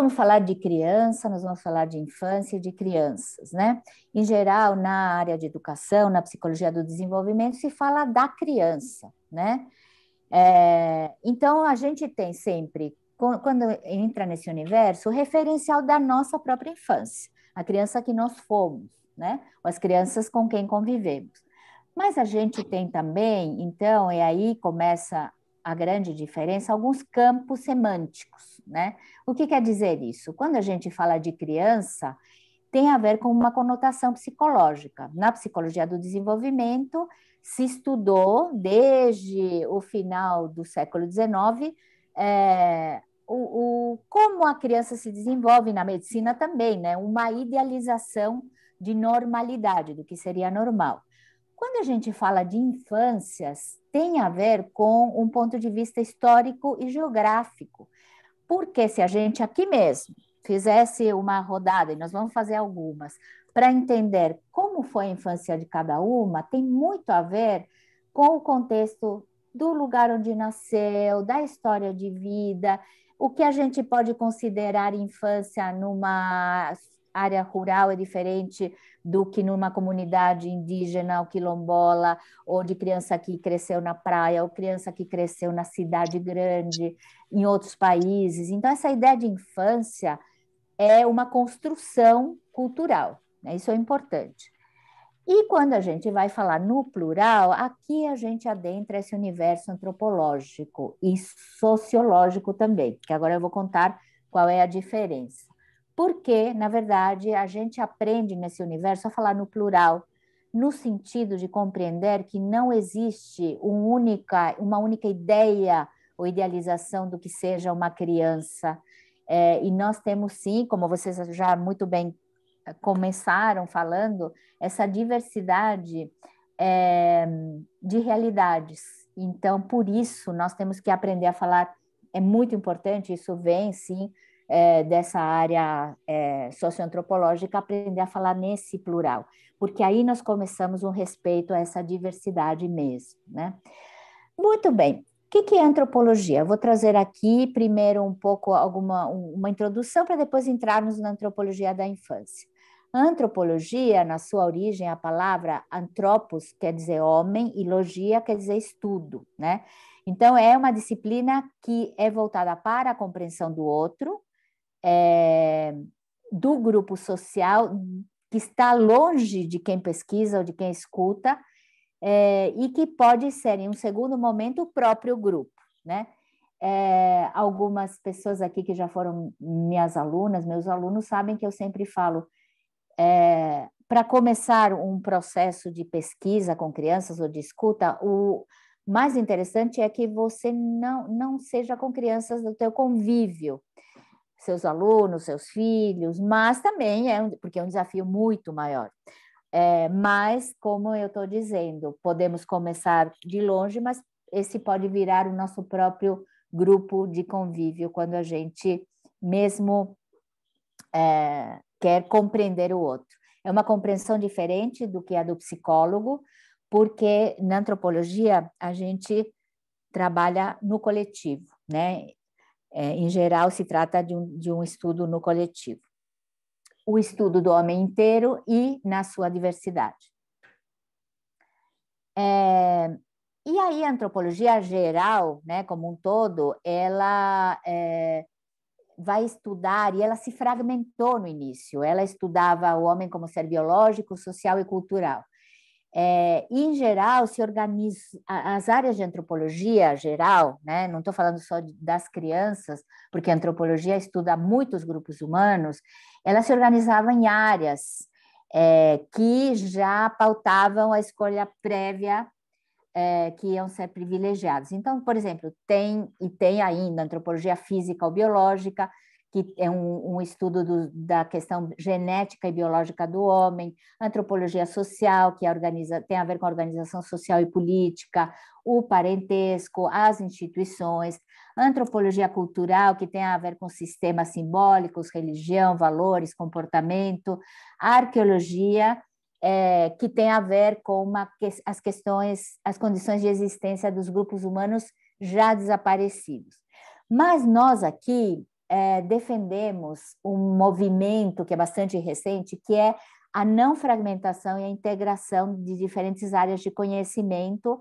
vamos falar de criança, nós vamos falar de infância e de crianças, né? Em geral, na área de educação, na psicologia do desenvolvimento, se fala da criança, né? É, então, a gente tem sempre, quando entra nesse universo, o referencial da nossa própria infância, a criança que nós fomos, né? Ou as crianças com quem convivemos. Mas a gente tem também, então, e é aí começa a grande diferença alguns campos semânticos, né? O que quer dizer isso? Quando a gente fala de criança, tem a ver com uma conotação psicológica. Na psicologia do desenvolvimento, se estudou desde o final do século XIX é, o, o, como a criança se desenvolve na medicina também, né? Uma idealização de normalidade, do que seria normal. Quando a gente fala de infâncias, tem a ver com um ponto de vista histórico e geográfico. Porque se a gente aqui mesmo fizesse uma rodada, e nós vamos fazer algumas, para entender como foi a infância de cada uma, tem muito a ver com o contexto do lugar onde nasceu, da história de vida, o que a gente pode considerar infância numa área rural é diferente do que numa comunidade indígena ou quilombola, ou de criança que cresceu na praia, ou criança que cresceu na cidade grande, em outros países. Então, essa ideia de infância é uma construção cultural, né? isso é importante. E quando a gente vai falar no plural, aqui a gente adentra esse universo antropológico e sociológico também, que agora eu vou contar qual é a diferença porque, na verdade, a gente aprende nesse universo a falar no plural, no sentido de compreender que não existe um única, uma única ideia ou idealização do que seja uma criança. É, e nós temos sim, como vocês já muito bem eh, começaram falando, essa diversidade é, de realidades. Então, por isso, nós temos que aprender a falar. É muito importante, isso vem sim é, dessa área é, socioantropológica aprender a falar nesse plural, porque aí nós começamos um respeito a essa diversidade mesmo, né? Muito bem. O que, que é antropologia? vou trazer aqui primeiro um pouco alguma uma introdução para depois entrarmos na antropologia da infância. antropologia, na sua origem, a palavra antropos quer dizer homem e logia quer dizer estudo, né? Então, é uma disciplina que é voltada para a compreensão do outro, é, do grupo social que está longe de quem pesquisa ou de quem escuta é, e que pode ser, em um segundo momento, o próprio grupo, né? É, algumas pessoas aqui que já foram minhas alunas, meus alunos, sabem que eu sempre falo, é, para começar um processo de pesquisa com crianças ou de escuta, o mais interessante é que você não, não seja com crianças do teu convívio, seus alunos, seus filhos, mas também é um, porque é um desafio muito maior. É, mas, como eu estou dizendo, podemos começar de longe, mas esse pode virar o nosso próprio grupo de convívio quando a gente mesmo é, quer compreender o outro. É uma compreensão diferente do que a do psicólogo, porque na antropologia a gente trabalha no coletivo, né? É, em geral, se trata de um, de um estudo no coletivo. O estudo do homem inteiro e na sua diversidade. É, e aí, a antropologia geral, né, como um todo, ela é, vai estudar, e ela se fragmentou no início, ela estudava o homem como ser biológico, social e cultural. É, em geral, se organiza as áreas de antropologia geral, né? não estou falando só das crianças, porque a antropologia estuda muitos grupos humanos, ela se organizava em áreas é, que já pautavam a escolha prévia é, que iam ser privilegiados. Então, por exemplo, tem e tem ainda antropologia física ou biológica, que é um, um estudo do, da questão genética e biológica do homem, antropologia social, que organiza, tem a ver com a organização social e política, o parentesco, as instituições, antropologia cultural, que tem a ver com sistemas simbólicos, religião, valores, comportamento, arqueologia, é, que tem a ver com uma, as questões, as condições de existência dos grupos humanos já desaparecidos. Mas nós aqui, é, defendemos um movimento que é bastante recente, que é a não fragmentação e a integração de diferentes áreas de conhecimento,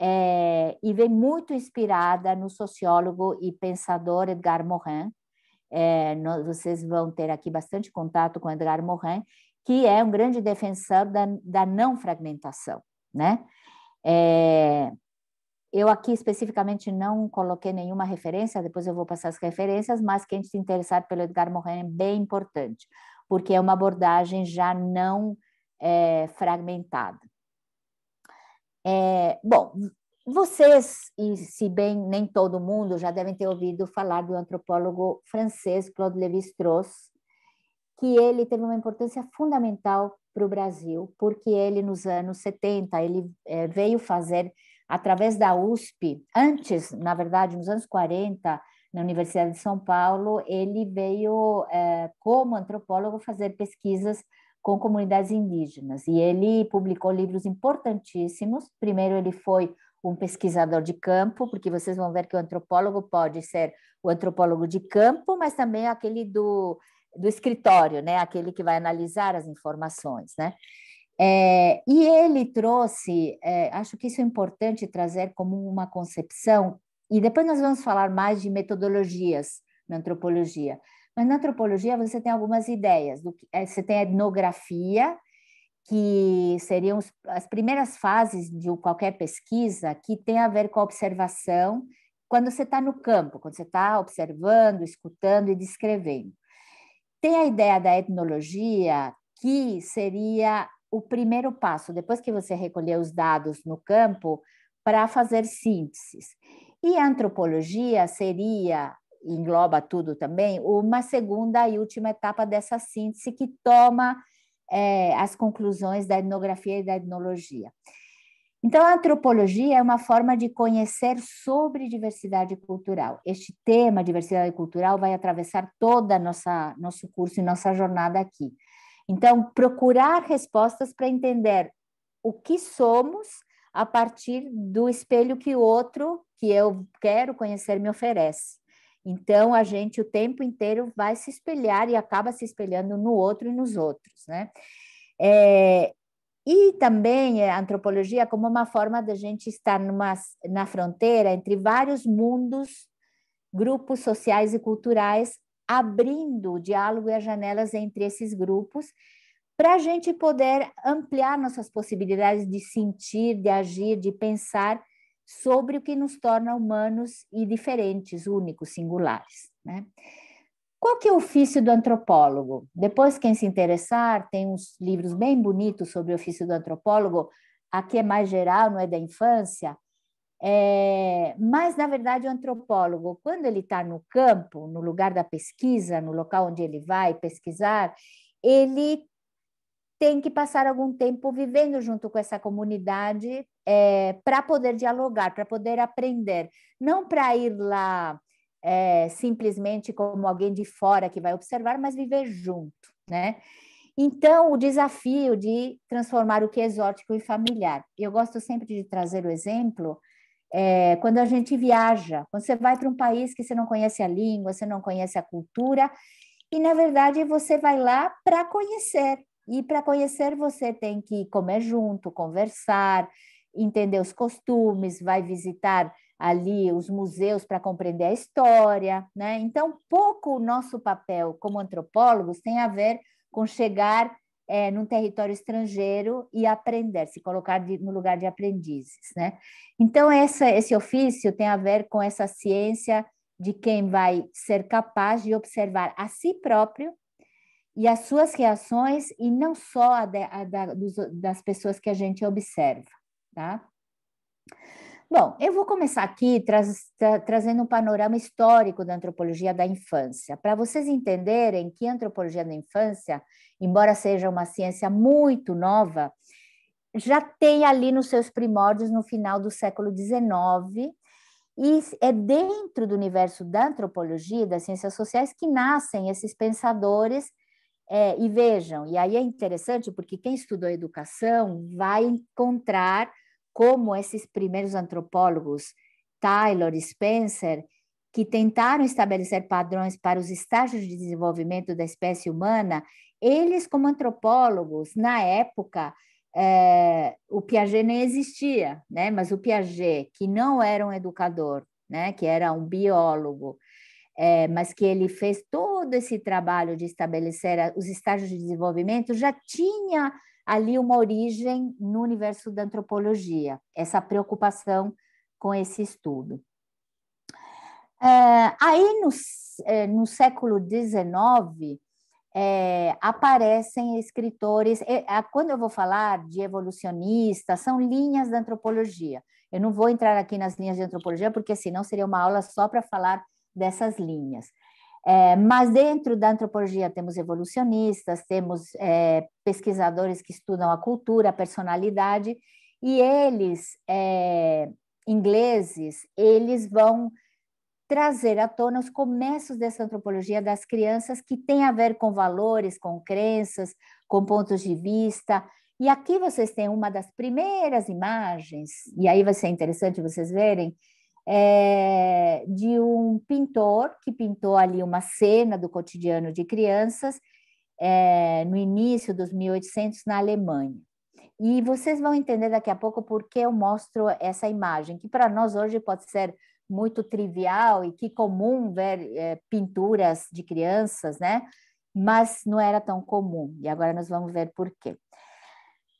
é, e vem muito inspirada no sociólogo e pensador Edgar Morin. É, vocês vão ter aqui bastante contato com Edgar Morin, que é um grande defensor da, da não fragmentação, né? É, eu aqui especificamente não coloquei nenhuma referência, depois eu vou passar as referências, mas quem se interessar pelo Edgar Morin é bem importante, porque é uma abordagem já não é, fragmentada. É, bom, vocês, e se bem nem todo mundo, já devem ter ouvido falar do antropólogo francês Claude Lévi-Strauss, que ele teve uma importância fundamental para o Brasil, porque ele, nos anos 70, ele é, veio fazer através da USP, antes, na verdade, nos anos 40, na Universidade de São Paulo, ele veio, é, como antropólogo, fazer pesquisas com comunidades indígenas. E ele publicou livros importantíssimos. Primeiro, ele foi um pesquisador de campo, porque vocês vão ver que o antropólogo pode ser o antropólogo de campo, mas também aquele do, do escritório, né? aquele que vai analisar as informações. Né? É, e ele trouxe, é, acho que isso é importante trazer como uma concepção, e depois nós vamos falar mais de metodologias na antropologia. Mas na antropologia você tem algumas ideias, do que, é, você tem a etnografia, que seriam as primeiras fases de qualquer pesquisa que tem a ver com a observação, quando você está no campo, quando você está observando, escutando e descrevendo. Tem a ideia da etnologia, que seria o primeiro passo, depois que você recolher os dados no campo, para fazer sínteses. E a antropologia seria, engloba tudo também, uma segunda e última etapa dessa síntese que toma é, as conclusões da etnografia e da etnologia. Então, a antropologia é uma forma de conhecer sobre diversidade cultural. Este tema, diversidade cultural, vai atravessar toda nossa nosso curso e nossa jornada aqui. Então, procurar respostas para entender o que somos a partir do espelho que o outro que eu quero conhecer me oferece. Então, a gente o tempo inteiro vai se espelhar e acaba se espelhando no outro e nos outros, né? É, e também é, a antropologia como uma forma da gente estar numa, na fronteira entre vários mundos, grupos sociais e culturais abrindo o diálogo e as janelas entre esses grupos, para a gente poder ampliar nossas possibilidades de sentir, de agir, de pensar sobre o que nos torna humanos e diferentes, únicos, singulares. Né? Qual que é o ofício do antropólogo? Depois, quem se interessar, tem uns livros bem bonitos sobre o ofício do antropólogo, aqui é mais geral, não é da infância, é, mas, na verdade, o antropólogo, quando ele está no campo, no lugar da pesquisa, no local onde ele vai pesquisar, ele tem que passar algum tempo vivendo junto com essa comunidade é, para poder dialogar, para poder aprender. Não para ir lá é, simplesmente como alguém de fora que vai observar, mas viver junto, né? Então, o desafio de transformar o que é exótico em familiar. Eu gosto sempre de trazer o exemplo é, quando a gente viaja, quando você vai para um país que você não conhece a língua, você não conhece a cultura, e na verdade você vai lá para conhecer. E para conhecer você tem que comer junto, conversar, entender os costumes, vai visitar ali os museus para compreender a história, né? Então, pouco o nosso papel como antropólogos tem a ver com chegar é, num território estrangeiro e aprender, se colocar de, no lugar de aprendizes, né? Então essa, esse ofício tem a ver com essa ciência de quem vai ser capaz de observar a si próprio e as suas reações e não só a, de, a da, dos, das pessoas que a gente observa, tá? Bom, eu vou começar aqui tra, trazendo um panorama histórico da antropologia da infância, para vocês entenderem que a antropologia da infância, embora seja uma ciência muito nova, já tem ali nos seus primórdios no final do século XIX, e é dentro do universo da antropologia, das ciências sociais, que nascem esses pensadores. É, e vejam, e aí é interessante, porque quem estudou educação vai encontrar como esses primeiros antropólogos, Taylor e Spencer, que tentaram estabelecer padrões para os estágios de desenvolvimento da espécie humana, eles, como antropólogos, na época, é, o Piaget nem existia, né? mas o Piaget, que não era um educador, né? que era um biólogo, é, mas que ele fez todo esse trabalho de estabelecer os estágios de desenvolvimento, já tinha ali uma origem no universo da antropologia, essa preocupação com esse estudo. É, aí, no, é, no século XIX, aparecem escritores. quando eu vou falar de evolucionistas, são linhas da antropologia. Eu não vou entrar aqui nas linhas de antropologia, porque senão seria uma aula só para falar dessas linhas. É, mas dentro da antropologia temos evolucionistas, temos é, pesquisadores que estudam a cultura, a personalidade, e eles, é, ingleses, eles vão trazer à tona os começos dessa antropologia das crianças que tem a ver com valores, com crenças, com pontos de vista. E aqui vocês têm uma das primeiras imagens, e aí vai ser interessante vocês verem, é, de um pintor que pintou ali uma cena do cotidiano de crianças é, no início dos 1800 na Alemanha. E vocês vão entender daqui a pouco por que eu mostro essa imagem, que para nós hoje pode ser muito trivial e que comum ver é, pinturas de crianças, né? Mas não era tão comum, e agora nós vamos ver por quê.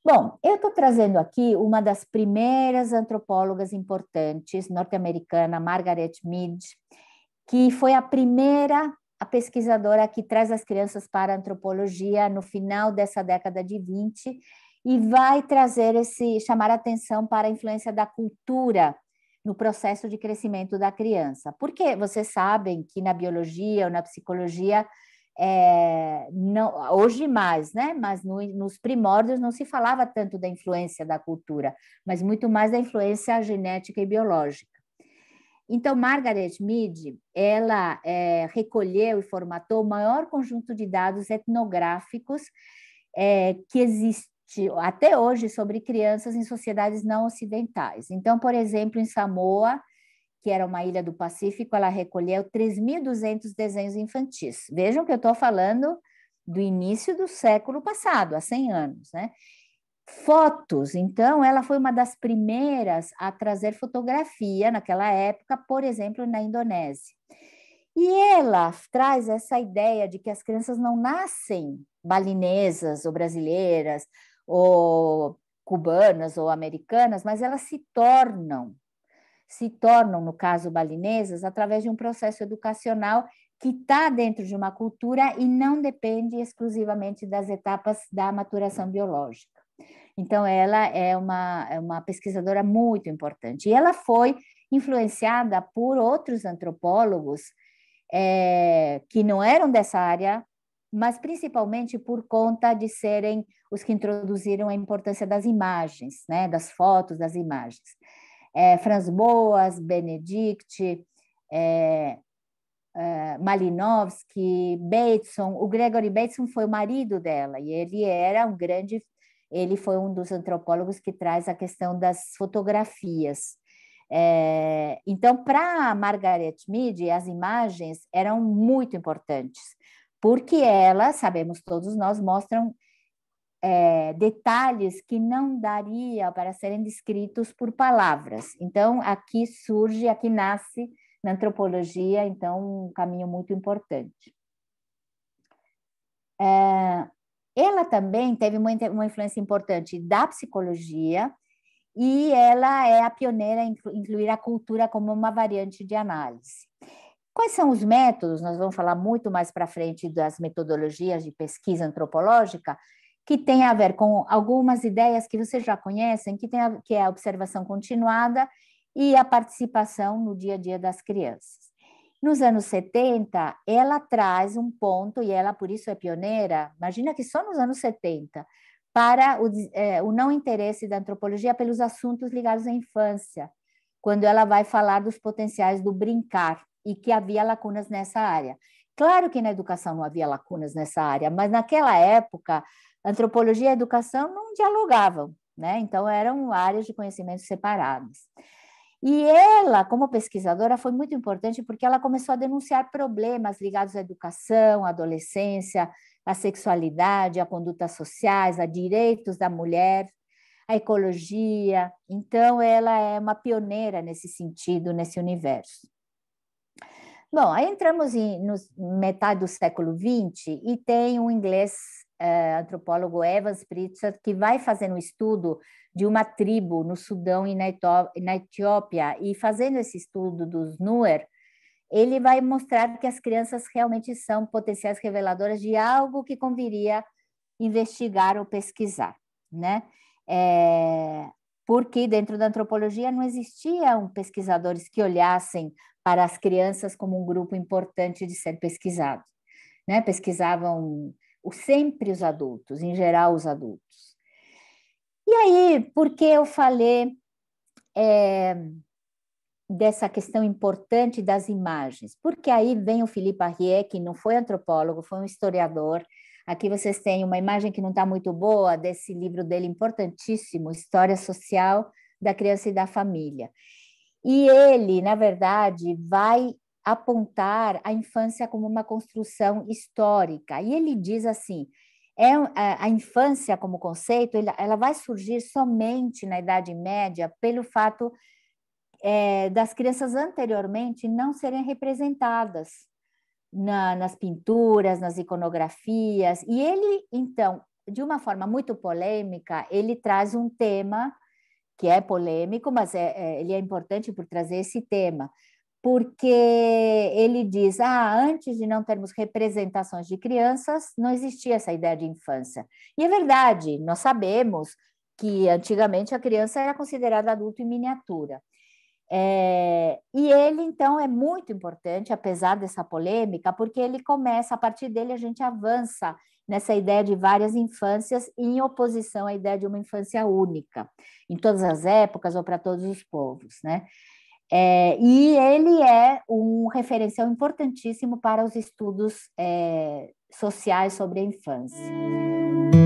Bom, eu estou trazendo aqui uma das primeiras antropólogas importantes, norte-americana, Margaret Mead, que foi a primeira a pesquisadora que traz as crianças para a antropologia no final dessa década de 20 e vai trazer esse chamar atenção para a influência da cultura no processo de crescimento da criança. Porque vocês sabem que na biologia ou na psicologia é, não, hoje mais, né? Mas no, nos primórdios não se falava tanto da influência da cultura, mas muito mais da influência genética e biológica. Então, Margaret Mead, ela é, recolheu e formatou o maior conjunto de dados etnográficos é, que existe até hoje sobre crianças em sociedades não ocidentais. Então, por exemplo, em Samoa, que era uma ilha do Pacífico, ela recolheu 3.200 desenhos infantis. Vejam que eu estou falando do início do século passado, há 100 anos, né? Fotos, então, ela foi uma das primeiras a trazer fotografia naquela época, por exemplo, na Indonésia. E ela traz essa ideia de que as crianças não nascem balinesas ou brasileiras ou cubanas ou americanas, mas elas se tornam se tornam, no caso balinesas, através de um processo educacional que está dentro de uma cultura e não depende exclusivamente das etapas da maturação biológica. Então, ela é uma, é uma pesquisadora muito importante. E ela foi influenciada por outros antropólogos é, que não eram dessa área, mas principalmente por conta de serem os que introduziram a importância das imagens, né, das fotos, das imagens é, Franz Boas, Benedict, é, é, Malinowski, Bateson. O Gregory Bateson foi o marido dela e ele era um grande, ele foi um dos antropólogos que traz a questão das fotografias. É, então, para Margaret Mead, as imagens eram muito importantes, porque elas, sabemos todos nós, mostram é, detalhes que não daria para serem descritos por palavras. Então, aqui surge, aqui nasce na antropologia, então, um caminho muito importante. É, ela também teve uma, uma influência importante da psicologia e ela é a pioneira em incluir a cultura como uma variante de análise. Quais são os métodos? Nós vamos falar muito mais para frente das metodologias de pesquisa antropológica, que tem a ver com algumas ideias que vocês já conhecem, que, tem a, que é a observação continuada e a participação no dia a dia das crianças. Nos anos 70, ela traz um ponto, e ela por isso é pioneira, imagina que só nos anos 70, para o, é, o não interesse da antropologia pelos assuntos ligados à infância, quando ela vai falar dos potenciais do brincar e que havia lacunas nessa área. Claro que na educação não havia lacunas nessa área, mas naquela época antropologia e educação não dialogavam, né? Então eram áreas de conhecimento separadas. E ela, como pesquisadora, foi muito importante porque ela começou a denunciar problemas ligados à educação, à adolescência, à sexualidade, a condutas sociais, a direitos da mulher, à ecologia. Então, ela é uma pioneira nesse sentido, nesse universo. Bom, aí entramos em, no metade do século XX e tem um inglês uh, antropólogo Evans Pritchard, que vai fazer um estudo de uma tribo no Sudão e na, na Etiópia, e fazendo esse estudo dos Nuer, ele vai mostrar que as crianças realmente são potenciais reveladoras de algo que conviria investigar ou pesquisar, né? É, porque dentro da antropologia não existiam pesquisadores que olhassem para as crianças como um grupo importante de ser pesquisado, né? Pesquisavam sempre os adultos, em geral os adultos. E aí, porque eu falei é, dessa questão importante das imagens? Porque aí vem o Philippe Arrier, que não foi antropólogo, foi um historiador. Aqui vocês têm uma imagem que não está muito boa desse livro dele importantíssimo, História Social da Criança e da Família. E ele, na verdade, vai apontar a infância como uma construção histórica. E ele diz assim: é, a, infância como conceito, ela, ela vai surgir somente na Idade Média pelo fato é, das crianças anteriormente não serem representadas na, nas pinturas, nas iconografias. E ele, então, de uma forma muito polêmica, ele traz um tema que é polêmico, mas é, é, ele é importante por trazer esse tema, porque ele diz: ah, antes de não termos representações de crianças, não existia essa ideia de infância. E é verdade, nós sabemos que antigamente a criança era considerada adulto em miniatura. É, e ele, então, é muito importante, apesar dessa polêmica, porque ele começa, a partir dele, a gente avança nessa ideia de várias infâncias em oposição à ideia de uma infância única, em todas as épocas ou para todos os povos, né? É, e ele é um referencial importantíssimo para os estudos é, sociais sobre a infância.